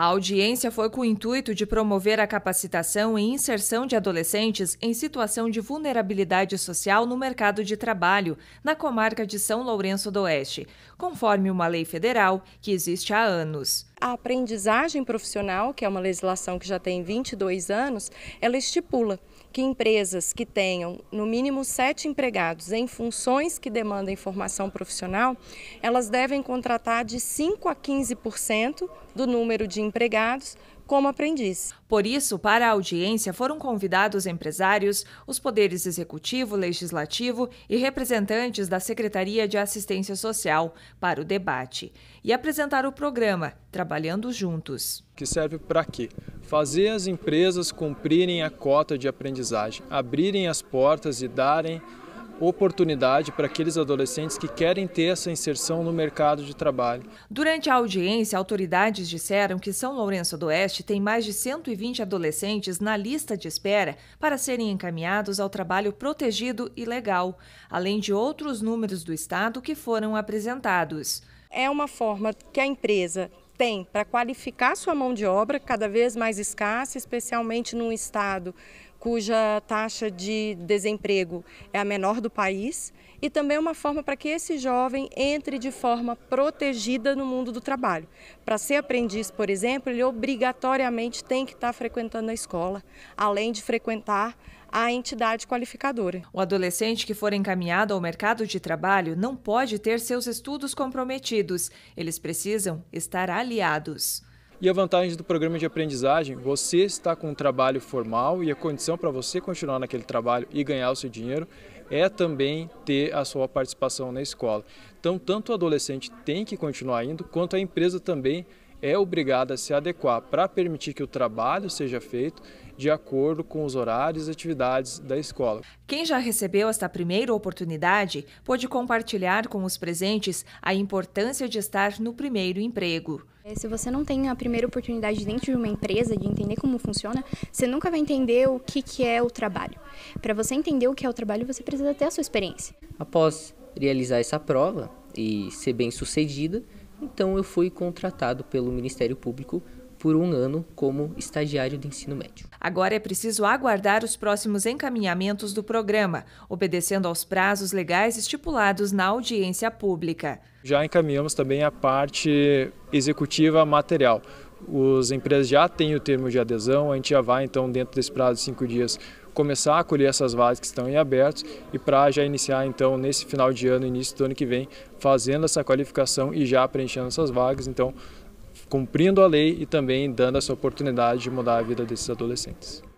A audiência foi com o intuito de promover a capacitação e inserção de adolescentes em situação de vulnerabilidade social no mercado de trabalho, na comarca de São Lourenço do Oeste, conforme uma lei federal que existe há anos a aprendizagem profissional, que é uma legislação que já tem 22 anos, ela estipula que empresas que tenham no mínimo sete empregados em funções que demandam formação profissional, elas devem contratar de 5 a 15% do número de empregados como aprendiz. Por isso, para a audiência foram convidados empresários, os poderes executivo, legislativo e representantes da Secretaria de Assistência Social para o debate e apresentar o programa Trabalhando Juntos. Que serve para quê? Fazer as empresas cumprirem a cota de aprendizagem, abrirem as portas e darem oportunidade para aqueles adolescentes que querem ter essa inserção no mercado de trabalho. Durante a audiência, autoridades disseram que São Lourenço do Oeste tem mais de 120 adolescentes na lista de espera para serem encaminhados ao trabalho protegido e legal, além de outros números do estado que foram apresentados. É uma forma que a empresa tem para qualificar sua mão de obra, cada vez mais escassa, especialmente num estado cuja taxa de desemprego é a menor do país, e também uma forma para que esse jovem entre de forma protegida no mundo do trabalho. Para ser aprendiz, por exemplo, ele obrigatoriamente tem que estar frequentando a escola, além de frequentar a entidade qualificadora. O adolescente que for encaminhado ao mercado de trabalho não pode ter seus estudos comprometidos. Eles precisam estar aliados. E a vantagem do programa de aprendizagem, você está com um trabalho formal e a condição para você continuar naquele trabalho e ganhar o seu dinheiro é também ter a sua participação na escola. Então, tanto o adolescente tem que continuar indo, quanto a empresa também é obrigada a se adequar para permitir que o trabalho seja feito de acordo com os horários e atividades da escola. Quem já recebeu esta primeira oportunidade pode compartilhar com os presentes a importância de estar no primeiro emprego. É, se você não tem a primeira oportunidade dentro de uma empresa de entender como funciona, você nunca vai entender o que, que é o trabalho. Para você entender o que é o trabalho, você precisa ter a sua experiência. Após realizar essa prova e ser bem sucedida, então eu fui contratado pelo Ministério Público por um ano como estagiário de ensino médio. Agora é preciso aguardar os próximos encaminhamentos do programa, obedecendo aos prazos legais estipulados na audiência pública. Já encaminhamos também a parte executiva material. Os empresas já têm o termo de adesão, a gente já vai então dentro desse prazo de cinco dias começar a colher essas vagas que estão em aberto e para já iniciar então nesse final de ano, início do ano que vem, fazendo essa qualificação e já preenchendo essas vagas, então cumprindo a lei e também dando essa oportunidade de mudar a vida desses adolescentes.